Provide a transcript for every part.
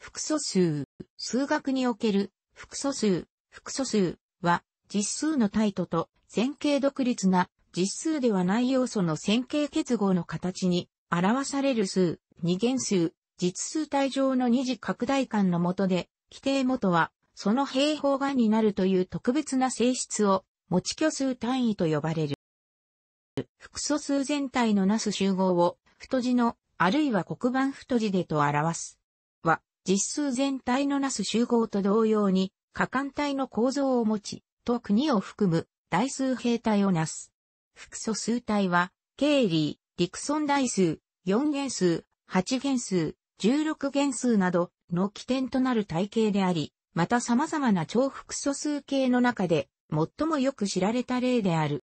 複素数、数学における複素数、複素数は実数のタイトと線形独立な実数ではない要素の線形結合の形に表される数、二元数、実数体上の二次拡大感の下で、規定元はその平方がになるという特別な性質を持ち虚数単位と呼ばれる。複素数全体のなす集合を太字のあるいは黒板太字でと表す。は、実数全体のなす集合と同様に、可感体の構造を持ち、と国を含む大数兵体をなす。複素数体は、ケ理、リー、デクソン数、4元数、8元数、16元数などの起点となる体系であり、また様々な超複素数系の中で最もよく知られた例である。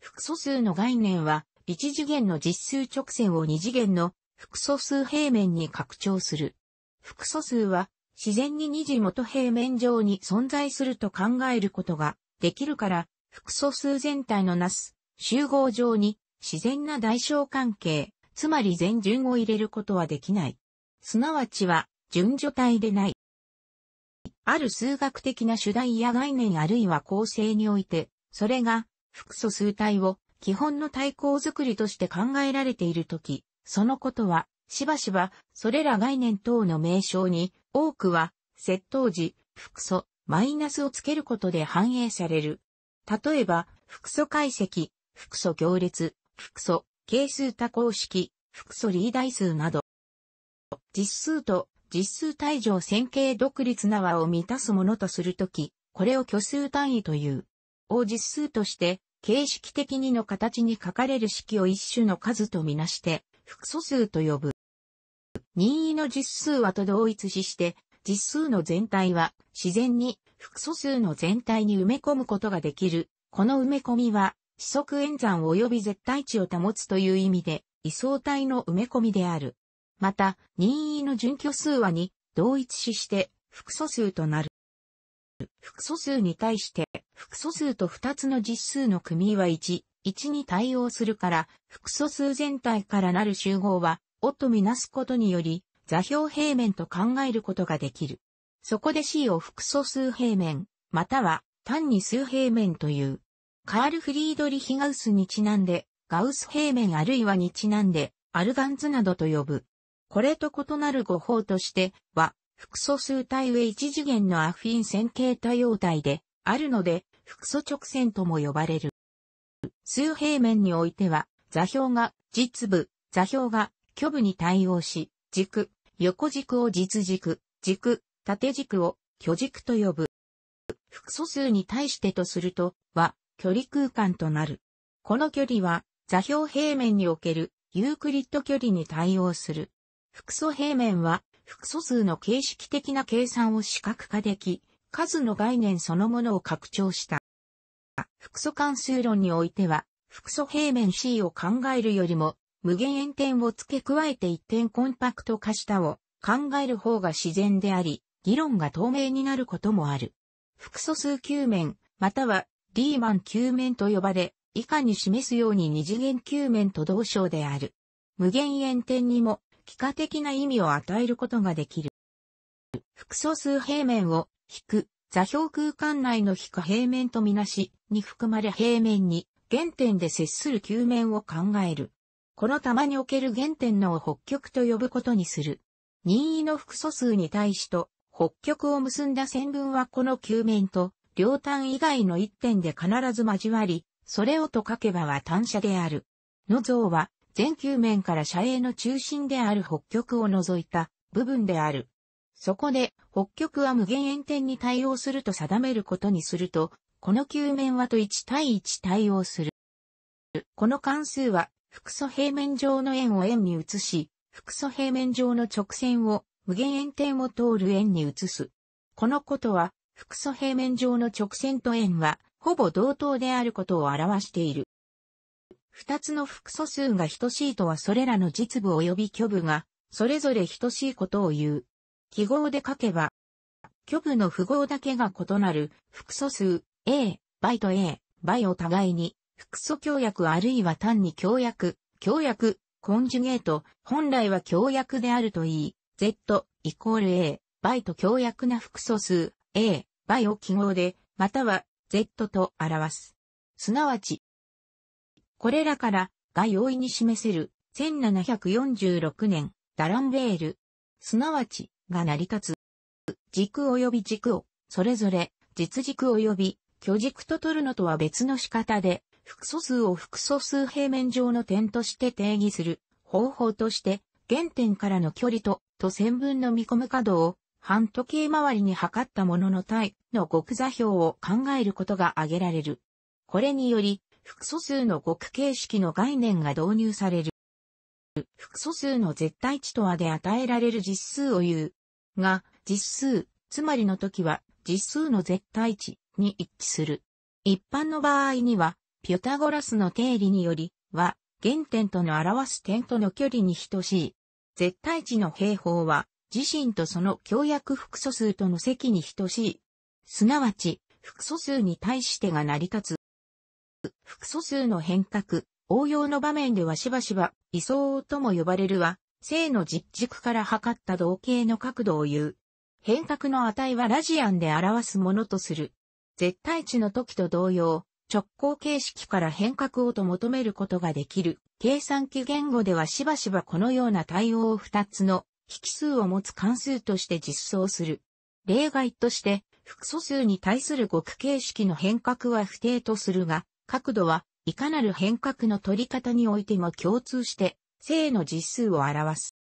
複素数の概念は、1次元の実数直線を2次元の複素数平面に拡張する。複素数は自然に二次元平面上に存在すると考えることができるから、複素数全体のなす集合上に自然な代償関係、つまり全順を入れることはできない。すなわちは順序体でない。ある数学的な主題や概念あるいは構成において、それが複素数体を基本の対抗づくりとして考えられているとき、そのことはしばしば、それら概念等の名称に、多くは、窃盗時、複素、マイナスをつけることで反映される。例えば、複素解析、複素行列、複素、係数多項式、複素リーダイ数など。実数と実数対乗線形独立な和を満たすものとするとき、これを虚数単位という。を実数として、形式的にの形に書かれる式を一種の数とみなして、複素数と呼ぶ。任意の実数はと同一視して、実数の全体は自然に複素数の全体に埋め込むことができる。この埋め込みは、四則演算及び絶対値を保つという意味で、位相体の埋め込みである。また、任意の準拠数はに同一視して複素数となる。複素数に対して、複素数と2つの実数の組は1、1に対応するから、複素数全体からなる集合は、をとみなすことにより、座標平面と考えることができる。そこで C を複素数平面、または単に数平面という。カール・フリードリヒ・ガウスにちなんで、ガウス平面あるいはにちなんで、アルガンズなどと呼ぶ。これと異なる語法としては、複素数体上一次元のアフィン線形多様体であるので、複素直線とも呼ばれる。数平面においては、座標が実部、座標が虚部に対応し、軸、横軸を実軸、軸、縦軸を虚軸と呼ぶ。複素数に対してとすると、は、距離空間となる。この距離は、座標平面におけるユークリッド距離に対応する。複素平面は、複素数の形式的な計算を視覚化でき、数の概念そのものを拡張した。複素関数論においては、複素平面 C を考えるよりも、無限延点を付け加えて一点コンパクト化したを考える方が自然であり、議論が透明になることもある。複素数球面、またはリーマン球面と呼ばれ、以下に示すように二次元球面と同称である。無限延点にも、幾何的な意味を与えることができる。複素数平面を、引く、座標空間内の非可平面とみなし、に含まれ平面に、原点で接する球面を考える。この玉における原点のを北極と呼ぶことにする。任意の複素数に対しと、北極を結んだ線分はこの球面と、両端以外の一点で必ず交わり、それをと書けばは単車である。の像は、全球面から射影の中心である北極を除いた部分である。そこで、北極は無限円点に対応すると定めることにすると、この球面はと1対1対応する。この関数は複素平面上の円を円に移し、複素平面上の直線を無限円点を通る円に移す。このことは、複素平面上の直線と円は、ほぼ同等であることを表している。二つの複素数が等しいとはそれらの実部及び虚部が、それぞれ等しいことを言う。記号で書けば、虚部の符号だけが異なる複素数 A、倍と A、倍を互いに複素協約あるいは単に協約、協約、コンジュゲート、本来は協約であるといい、Z イコール A、倍と協約な複素数 A、倍を記号で、または Z と表す。すなわち、これらからが容易に示せる1746年ダランベール、すなわちが成り立つ。軸及び軸を、それぞれ実軸及び巨軸と取るのとは別の仕方で、複素数を複素数平面上の点として定義する方法として、原点からの距離と、と線分の見込む角を、半時計回りに測ったものの体の極座標を考えることが挙げられる。これにより、複素数の極形式の概念が導入される。複素数の絶対値とはで与えられる実数を言う。が、実数、つまりの時は、実数の絶対値に一致する。一般の場合には、ピュタゴラスの定理により、は、原点との表す点との距離に等しい。絶対値の平方は、自身とその強約複素数との積に等しい。すなわち、複素数に対してが成り立つ。複素数の変革、応用の場面ではしばしば、位相とも呼ばれるは、正の実軸から測った同型の角度を言う。変革の値はラジアンで表すものとする。絶対値の時と同様、直行形式から変革をと求めることができる。計算機言語ではしばしばこのような対応を2つの引数を持つ関数として実装する。例外として、複素数に対する極形式の変革は不定とするが、角度はいかなる変革の取り方においても共通して、正の実数を表す。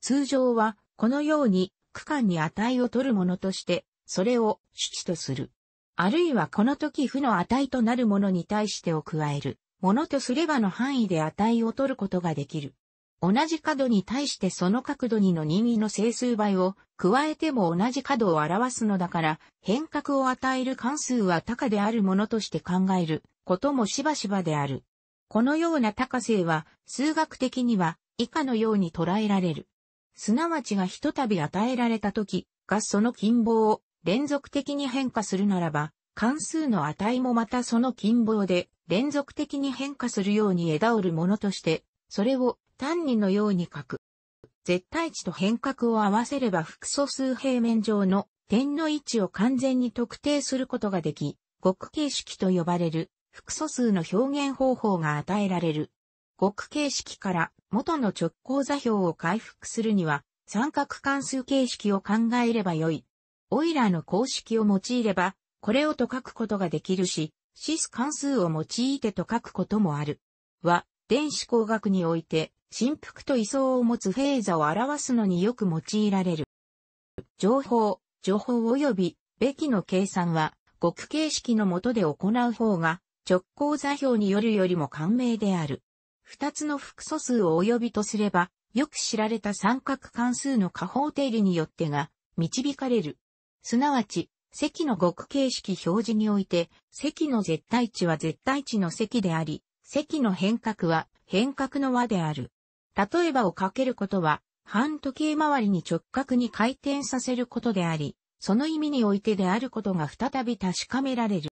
通常は、このように、区間に値を取るものとして、それを主値とする。あるいはこの時負の値となるものに対してを加える、ものとすればの範囲で値を取ることができる。同じ角に対してその角度にの任意の整数倍を加えても同じ角を表すのだから変革を与える関数は高であるものとして考えることもしばしばである。このような高性は数学的には以下のように捉えられる。すなわちがひとたび与えられた時がその近傍を連続的に変化するならば、関数の値もまたその近傍で連続的に変化するように枝折るものとして、それを単にのように書く。絶対値と変革を合わせれば複素数平面上の点の位置を完全に特定することができ、極形式と呼ばれる複素数の表現方法が与えられる。極形式から元の直交座標を回復するには三角関数形式を考えればよい。オイラーの公式を用いれば、これをと書くことができるし、シス関数を用いてと書くこともある。は、電子工学において、振幅と位相を持つフェーザを表すのによく用いられる。情報、情報及び、べきの計算は、極形式の下で行う方が、直行座標によるよりも簡明である。二つの複素数を及びとすれば、よく知られた三角関数の加法定理によってが、導かれる。すなわち、積の極形式表示において、積の絶対値は絶対値の積であり、積の変革は変革の和である。例えばをかけることは、半時計回りに直角に回転させることであり、その意味においてであることが再び確かめられる。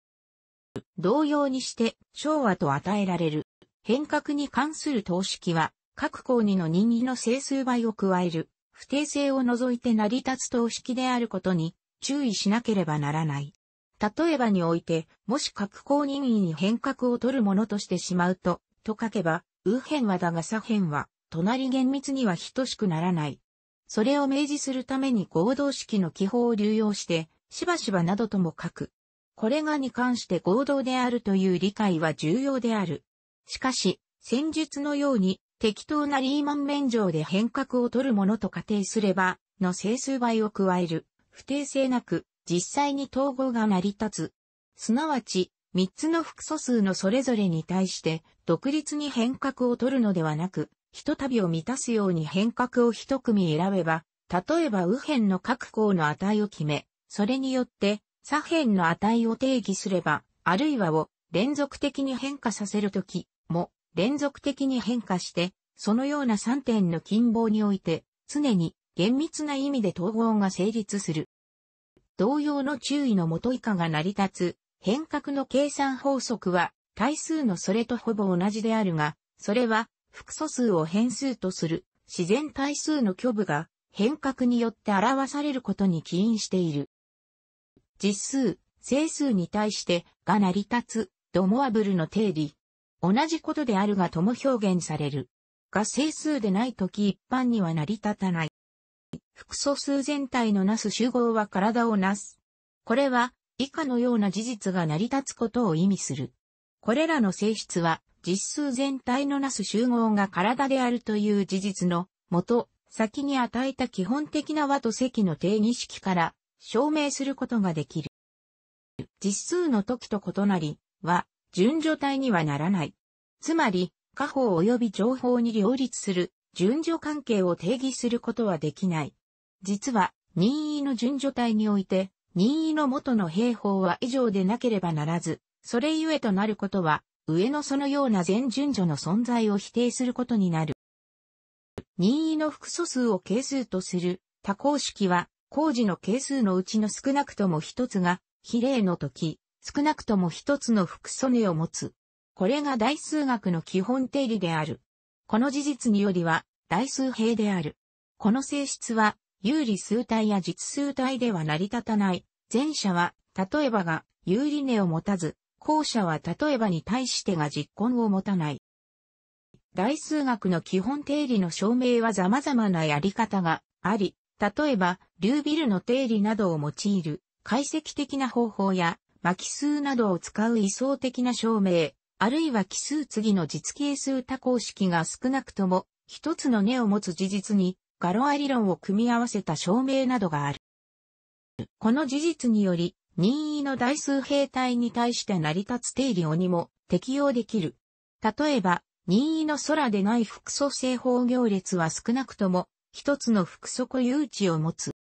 同様にして、昭和と与えられる。変革に関する等式は、各項にの任意の整数倍を加える、不定性を除いて成り立つ等式であることに注意しなければならない。例えばにおいて、もし格好任意に変革を取るものとしてしまうと、と書けば、右辺はだが左辺は、隣厳密には等しくならない。それを明示するために合同式の記法を流用して、しばしばなどとも書く。これがに関して合同であるという理解は重要である。しかし、戦術のように適当なリーマン免状で変革を取るものと仮定すれば、の整数倍を加える。不定性なく、実際に統合が成り立つ。すなわち、三つの複素数のそれぞれに対して、独立に変革を取るのではなく、ひとたびを満たすように変革を一組選べば、例えば右辺の各項の値を決め、それによって左辺の値を定義すれば、あるいはを連続的に変化させるときも連続的に変化して、そのような三点の近傍において常に厳密な意味で統合が成立する。同様の注意のもと以下が成り立つ、変革の計算法則は、対数のそれとほぼ同じであるが、それは、複素数を変数とする、自然対数の虚部が、変革によって表されることに起因している。実数、整数に対して、が成り立つ、ドモアブルの定理。同じことであるがとも表現される。が整数でないとき一般には成り立たない。複素数全体のなす集合は体をなす。これは、以下のような事実が成り立つことを意味する。これらの性質は、実数全体のなす集合が体であるという事実の、もと、先に与えた基本的な和と積の定義式から、証明することができる。実数の時と異なり、は、順序体にはならない。つまり、下方及び情報に両立する、順序関係を定義することはできない。実は、任意の順序体において、任意の元の兵法は以上でなければならず、それゆえとなることは、上のそのような全順序の存在を否定することになる。任意の複素数を係数とする多項式は、工事の係数のうちの少なくとも一つが、比例の時、少なくとも一つの複素根を持つ。これが大数学の基本定理である。この事実によりは、大数平である。この性質は、有理数体や実数体では成り立たない。前者は、例えばが、有理根を持たず、後者は例えばに対してが実根を持たない。大数学の基本定理の証明は様々なやり方があり、例えば、リュービルの定理などを用いる解析的な方法や、巻数などを使う位相的な証明、あるいは奇数次の実係数多項式が少なくとも一つの根を持つ事実にガロア理論を組み合わせた証明などがある。この事実により、任意の代数兵隊に対して成り立つ定理をにも適用できる。例えば、任意の空でない複素正方行列は少なくとも一つの複素固有値を持つ。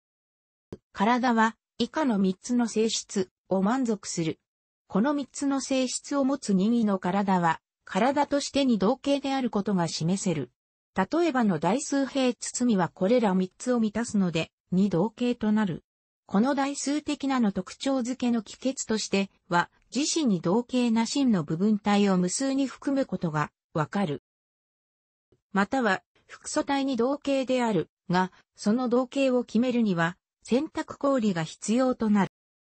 体は以下の三つの性質を満足する。この三つの性質を持つ任意の体は、体としてに同型であることが示せる。例えばの大数平包みはこれら3つを満たすので、2同型となる。この大数的なの特徴付けの帰結としては、自身に同型な真の部分体を無数に含むことがわかる。または、複素体に同型であるが、その同型を決めるには、選択公理が必要とな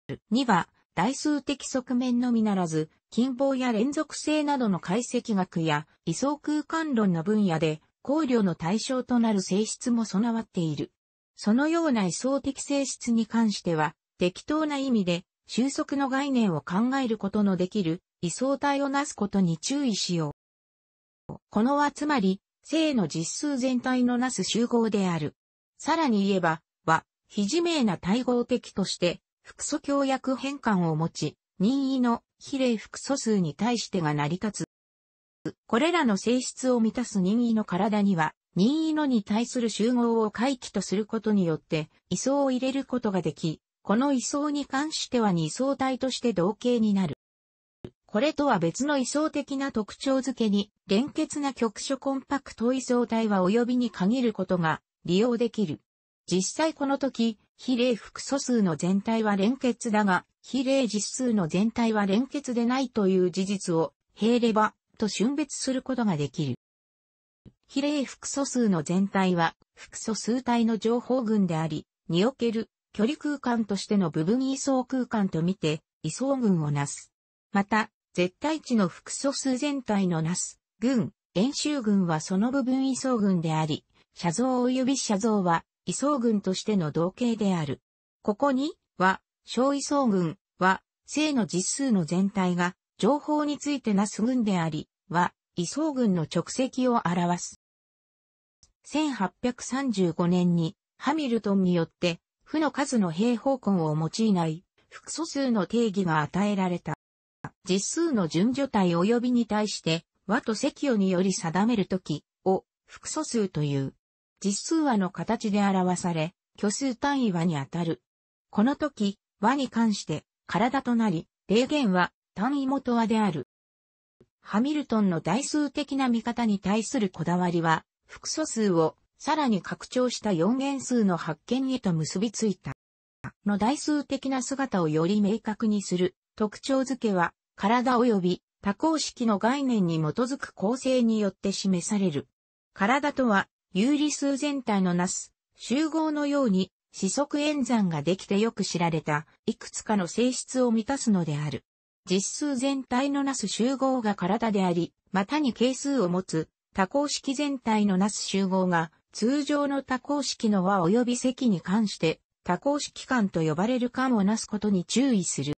る。2は、大数的側面のみならず、近傍や連続性などの解析学や、位相空間論の分野で、考慮の対象となる性質も備わっている。そのような位相的性質に関しては、適当な意味で、収束の概念を考えることのできる位相体をなすことに注意しよう。このはつまり、性の実数全体のなす集合である。さらに言えば、は、非自明な対合的として、複素協約変換を持ち、任意の比例複素数に対してが成り立つ。これらの性質を満たす任意の体には、任意のに対する集合を回帰とすることによって、位相を入れることができ、この位相に関しては二相体として同型になる。これとは別の位相的な特徴づけに、連結な局所コンパクト位相体は及びに限ることが利用できる。実際この時、比例複素数の全体は連結だが、比例実数の全体は連結でないという事実を、経れば、と峻別することができる。比例複素数の全体は複素数体の情報群であり、における距離空間としての部分位相空間とみて位相群をなす。また、絶対値の複素数全体のなす群、演習群はその部分位相群であり、写像及び写像は位相群としての同型である。ここには、小位相群は、正の実数の全体が情報についてなす軍であり、は、位相軍の直籍を表す。1835年に、ハミルトンによって、負の数の平方根を用いない、複素数の定義が与えられた。実数の順序体及びに対して、和と積与により定めるときを、複素数という。実数和の形で表され、虚数単位和にあたる。このき、和に関して、体となり、霊言は、単位元はである。ハミルトンの代数的な見方に対するこだわりは、複素数をさらに拡張した4元数の発見へと結びついた。の代数的な姿をより明確にする特徴づけは、体及び多項式の概念に基づく構成によって示される。体とは、有理数全体のなす集合のように、四則演算ができてよく知られた、いくつかの性質を満たすのである。実数全体のなす集合が体であり、またに係数を持つ多項式全体のなす集合が通常の多項式の和及び積に関して多項式間と呼ばれる間をなすことに注意する。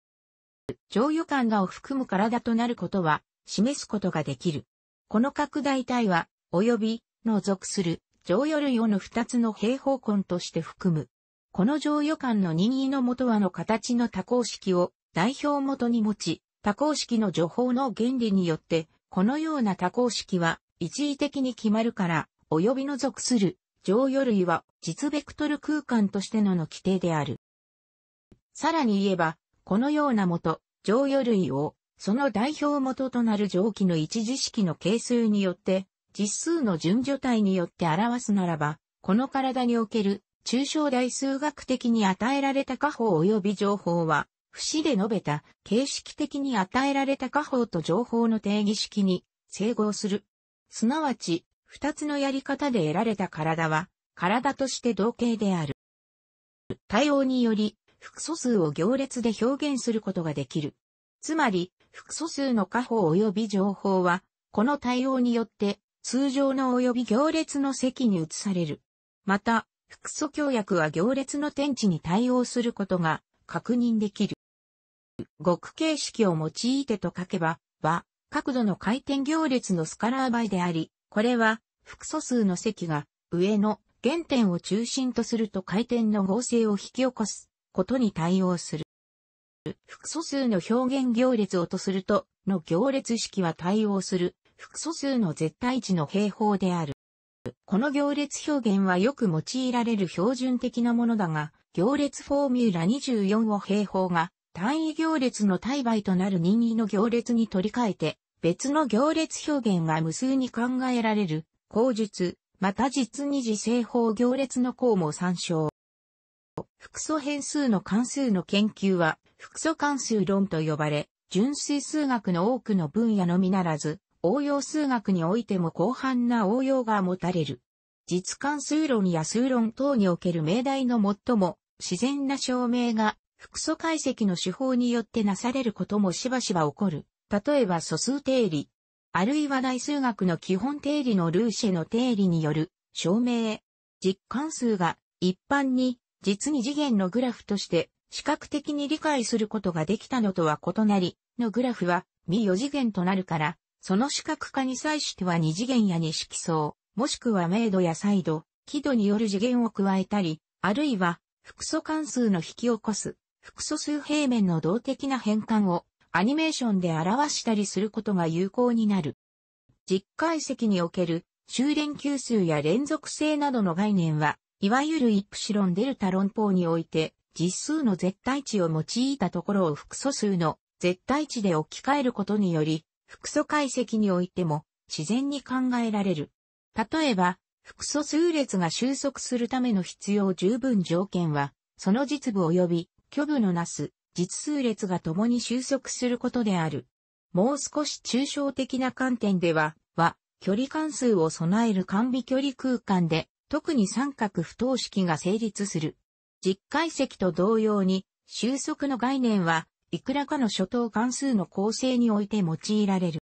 乗与間がを含む体となることは示すことができる。この拡大体は及びの属する乗与類をの二つの平方根として含む。この乗与間の任意のと和の形の多項式を代表元に持ち、多項式の情法の原理によって、このような多項式は一時的に決まるから、及びの属する乗与類は実ベクトル空間としてのの規定である。さらに言えば、このような元、乗与類を、その代表元となる上記の一時式の係数によって、実数の順序体によって表すならば、この体における抽象代数学的に与えられた過法及び情報は、死で述べた形式的に与えられた家法と情報の定義式に整合する。すなわち、二つのやり方で得られた体は、体として同型である。対応により、複素数を行列で表現することができる。つまり、複素数の加法及び情報は、この対応によって、通常の及び行列の席に移される。また、複素協約は行列の天地に対応することが確認できる。極形式を用いてと書けば、は、角度の回転行列のスカラー倍であり、これは、複素数の積が、上の原点を中心とすると回転の合成を引き起こすことに対応する。複素数の表現行列をとすると、の行列式は対応する、複素数の絶対値の平方である。この行列表現はよく用いられる標準的なものだが、行列フォーミュラ24を平方が単位行列の対倍となる任意の行列に取り替えて、別の行列表現が無数に考えられる、口述、また実に次制法行列の項も参照。複素変数の関数の研究は、複素関数論と呼ばれ、純粋数学の多くの分野のみならず、応用数学においても広範な応用が持たれる。実関数論や数論等における命題の最も自然な証明が複素解析の手法によってなされることもしばしば起こる。例えば素数定理、あるいは大数学の基本定理のルーシェの定理による証明。実関数が一般に実に次元のグラフとして視覚的に理解することができたのとは異なり、のグラフは未4次元となるから、その視覚化に際しては2次元や2色層、もしくは明度や彩度、輝度による次元を加えたり、あるいは複素関数の引き起こす複素数平面の動的な変換をアニメーションで表したりすることが有効になる。実解析における修練級数や連続性などの概念は、いわゆるイプシロンデルタ論法において、実数の絶対値を用いたところを複素数の絶対値で置き換えることにより、複素解析においても自然に考えられる。例えば、複素数列が収束するための必要十分条件は、その実部及び虚部のなす、実数列が共に収束することである。もう少し抽象的な観点では、は、距離関数を備える完備距離空間で、特に三角不等式が成立する。実解析と同様に、収束の概念は、いくらかの初等関数の構成において用いられる。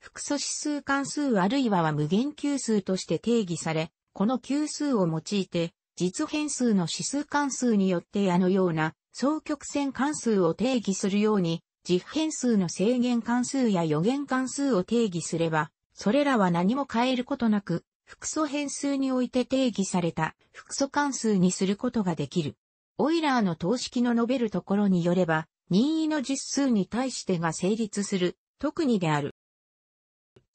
複素指数関数あるいはは無限級数として定義され、この級数を用いて、実変数の指数関数によってあのような双曲線関数を定義するように、実変数の制限関数や予言関数を定義すれば、それらは何も変えることなく、複素変数において定義された複素関数にすることができる。オイラーの等式の述べるところによれば、任意の実数に対してが成立する、特にである。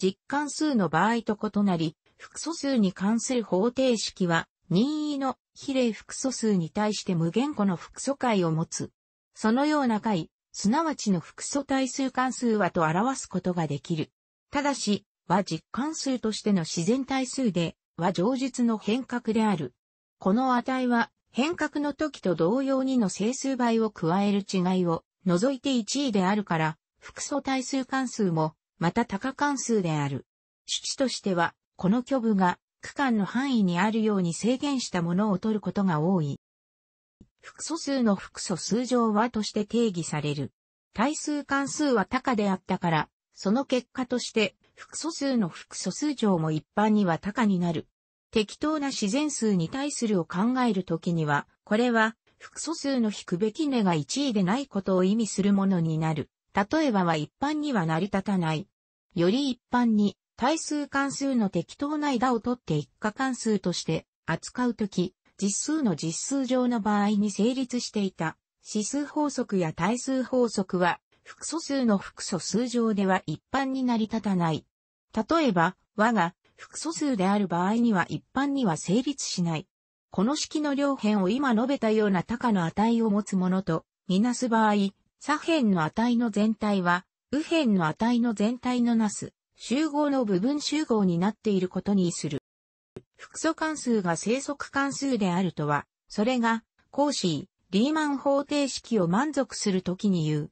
実関数の場合と異なり、複素数に関する方程式は、任意の比例複素数に対して無限個の複素解を持つ。そのような解、すなわちの複素対数関数はと表すことができる。ただし、は実関数としての自然対数で、は常実の変革である。この値は、変革の時と同様にの整数倍を加える違いを除いて1位であるから、複素対数関数も、また多価関数である。主値としては、この虚部が区間の範囲にあるように制限したものを取ることが多い。複素数の複素数乗はとして定義される。対数関数は高であったから、その結果として複素数の複素数乗も一般には高になる。適当な自然数に対するを考えるときには、これは複素数の引くべき値が1位でないことを意味するものになる。例えばは一般には成り立たない。より一般に対数関数の適当な枝を取って一過関数として扱うとき、実数の実数上の場合に成立していた指数法則や対数法則は、複素数の複素数上では一般に成り立たない。例えば、和が複素数である場合には一般には成立しない。この式の両辺を今述べたような高の値を持つものと、みなす場合、左辺の値の全体は、右辺の値の全体のなす集合の部分集合になっていることにする。複素関数が正則関数であるとは、それが、コーシー、リーマン方程式を満足するときに言う。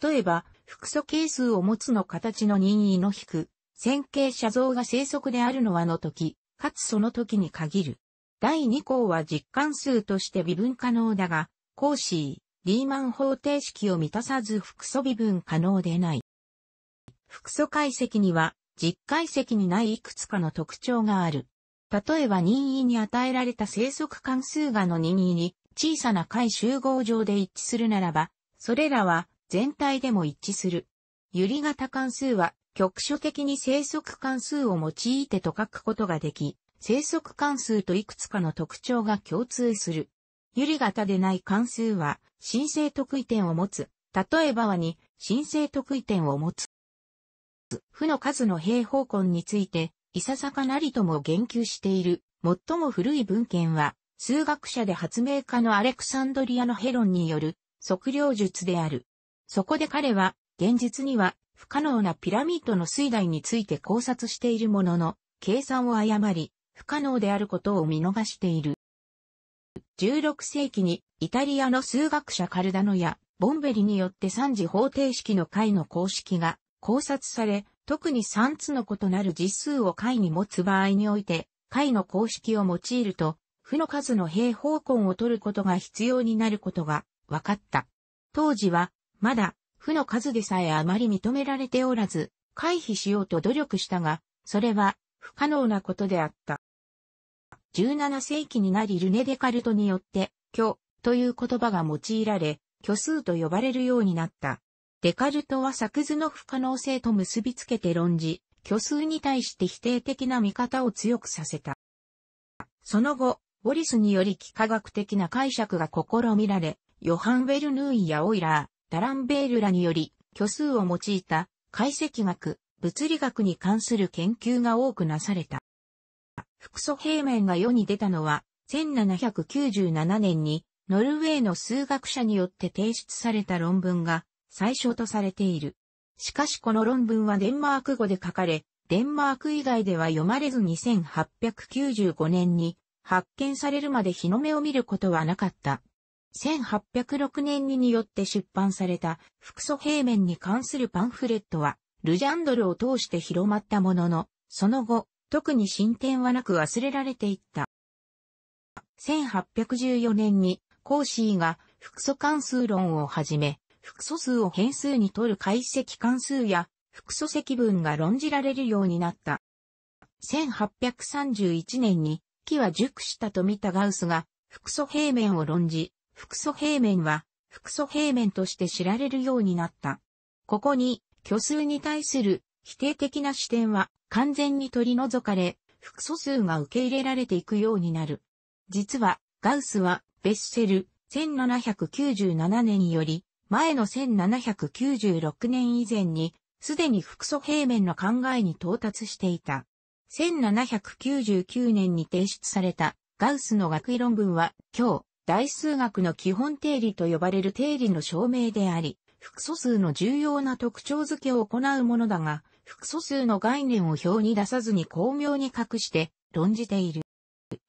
例えば、複素係数を持つの形の任意の引く、線形写像が正則であるのはの時、かつその時に限る。第2項は実関数として微分可能だが、コーシー、リーマン方程式を満たさず複素微分可能でない。複素解析には、実解析にないいくつかの特徴がある。例えば任意に与えられた生息関数がの任意に小さな解集合上で一致するならば、それらは全体でも一致する。ゆり型関数は局所的に生息関数を用いてと書くことができ、生息関数といくつかの特徴が共通する。ゆり型でない関数は申請特異点を持つ。例えばはに申請特異点を持つ。負の数の平方根について、いささかなりとも言及している、最も古い文献は、数学者で発明家のアレクサンドリアのヘロンによる測量術である。そこで彼は、現実には不可能なピラミッドの水大について考察しているものの、計算を誤り、不可能であることを見逃している。16世紀にイタリアの数学者カルダノやボンベリによって三次方程式の解の公式が考察され、特に3つの異なる実数を解に持つ場合において、解の公式を用いると、負の数の平方根を取ることが必要になることが分かった。当時は、まだ、負の数でさえあまり認められておらず、回避しようと努力したが、それは不可能なことであった。17世紀になりルネ・デカルトによって、虚という言葉が用いられ、虚数と呼ばれるようになった。デカルトは作図の不可能性と結びつけて論じ、虚数に対して否定的な見方を強くさせた。その後、ウォリスにより幾何学的な解釈が試みられ、ヨハン・ベルヌーイやオイラー、ダランベールらにより、虚数を用いた解析学、物理学に関する研究が多くなされた。複素平面が世に出たのは、1797年に、ノルウェーの数学者によって提出された論文が、最初とされている。しかしこの論文はデンマーク語で書かれ、デンマーク以外では読まれず2895年に発見されるまで日の目を見ることはなかった。1806年にによって出版された複素平面に関するパンフレットは、ルジャンドルを通して広まったものの、その後、特に進展はなく忘れられていった。1814年に、コーシーが複素関数論をはじめ、複素数を変数にとる解析関数や複素積分が論じられるようになった。1831年に、木は熟したと見たガウスが、複素平面を論じ、複素平面は、複素平面として知られるようになった。ここに、虚数に対する否定的な視点は完全に取り除かれ、複素数が受け入れられていくようになる。実は、ガウスは、ベッセル、1797年により、前の1796年以前に、すでに複素平面の考えに到達していた。1799年に提出されたガウスの学位論文は、今日、大数学の基本定理と呼ばれる定理の証明であり、複素数の重要な特徴付けを行うものだが、複素数の概念を表に出さずに巧妙に隠して論じている。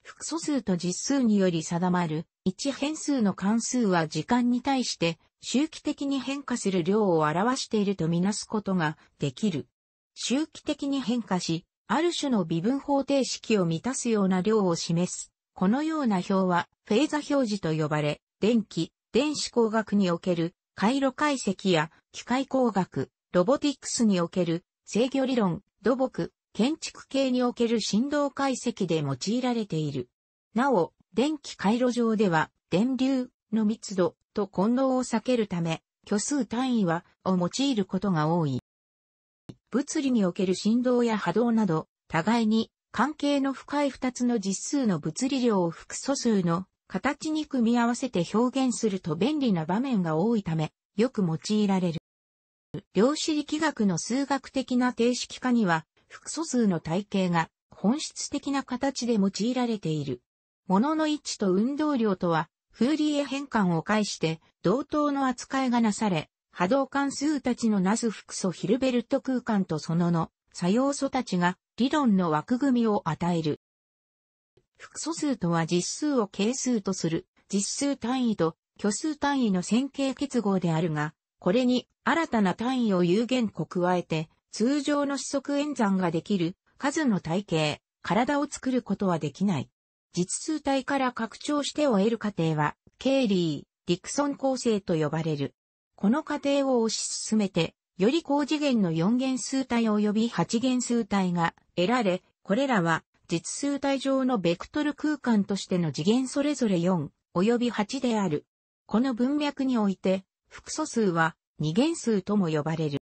複素数と実数により定まる一変数の関数は時間に対して周期的に変化する量を表しているとみなすことができる。周期的に変化し、ある種の微分方程式を満たすような量を示す。このような表は、フェーザ表示と呼ばれ、電気、電子工学における回路解析や機械工学、ロボティクスにおける制御理論、土木、建築系における振動解析で用いられている。なお、電気回路上では、電流の密度、と混同を避けるため、虚数単位は、を用いることが多い。物理における振動や波動など、互いに関係の深い二つの実数の物理量を複素数の形に組み合わせて表現すると便利な場面が多いため、よく用いられる。量子力学の数学的な定式化には、複素数の体系が本質的な形で用いられている。物の位置と運動量とはフーリーへ変換を介して、同等の扱いがなされ、波動関数たちのなす複素ヒルベルト空間とそのの作用素たちが理論の枠組みを与える。複素数とは実数を係数とする実数単位と虚数単位の線形結合であるが、これに新たな単位を有限個加えて通常の四則演算ができる数の体系、体を作ることはできない。実数体から拡張してを得る過程は、ケーリー、ディクソン構成と呼ばれる。この過程を推し進めて、より高次元の4元数体及び8元数体が得られ、これらは実数体上のベクトル空間としての次元それぞれ4及び8である。この文脈において、複素数は2元数とも呼ばれる。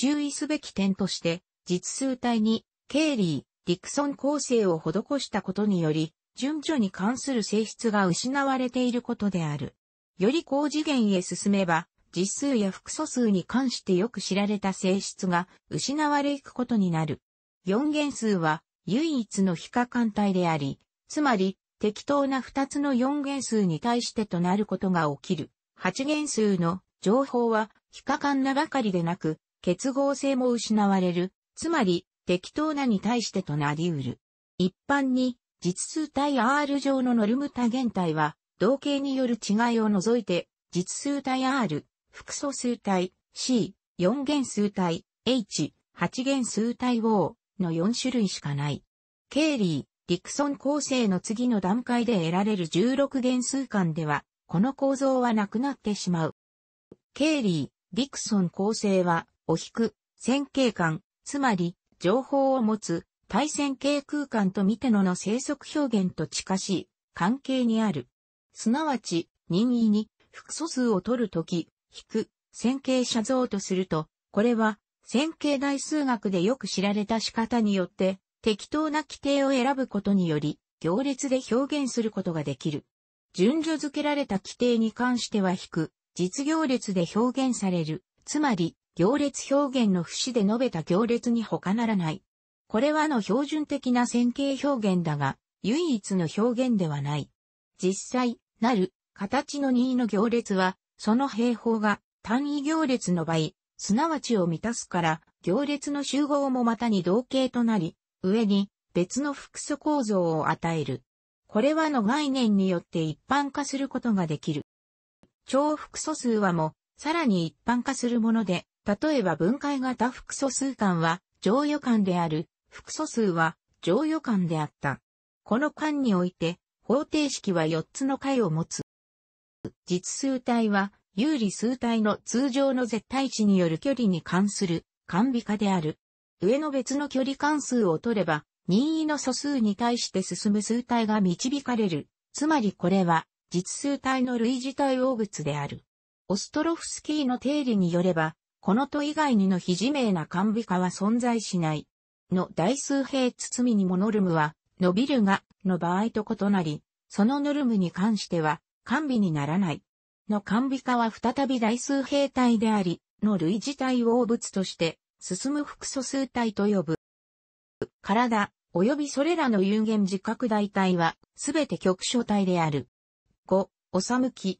注意すべき点として、実数体に、ケーリディクソン構成を施したことにより、順序に関する性質が失われていることである。より高次元へ進めば、実数や複素数に関してよく知られた性質が失われいくことになる。四元数は唯一の非可観体であり、つまり適当な二つの四元数に対してとなることが起きる。八元数の情報は非可観なばかりでなく、結合性も失われる。つまり、適当なに対してとなり得る。一般に、実数対 R 上のノルム多元体は、同型による違いを除いて、実数対 R、複素数体 C、4元数体 H、8元数体 O の4種類しかない。ケーリー、ディクソン構成の次の段階で得られる16元数間では、この構造はなくなってしまう。ケーリー、ディクソン構成は、お引く、線形間、つまり、情報を持つ対線形空間と見てのの生息表現と近しい関係にある。すなわち、任意に複素数を取るとき、引く、線形写像とすると、これは、線形代数学でよく知られた仕方によって、適当な規定を選ぶことにより、行列で表現することができる。順序付けられた規定に関しては引く、実行列で表現される。つまり、行列表現の節で述べた行列に他ならない。これはの標準的な線形表現だが、唯一の表現ではない。実際、なる、形の2の行列は、その平方が単位行列の場合、すなわちを満たすから、行列の集合もまたに同型となり、上に別の複素構造を与える。これはの概念によって一般化することができる。超複素数はも、さらに一般化するもので、例えば分解型複素数間は乗与間である、複素数は乗与間であった。この間において、方程式は4つの解を持つ。実数体は、有理数体の通常の絶対値による距離に関する、完微化である。上の別の距離関数を取れば、任意の素数に対して進む数体が導かれる。つまりこれは、実数体の類似対応物である。オストロフスキーの定理によれば、このと以外にの非自明な完備化は存在しない。の大数平包みにもノルムは、伸びるが、の場合と異なり、そのノルムに関しては、完備にならない。の完備化は再び大数平体であり、の類似体を物として、進む複素数体と呼ぶ。体、及びそれらの有限自覚大体は、すべて局所体である。5、おさむき、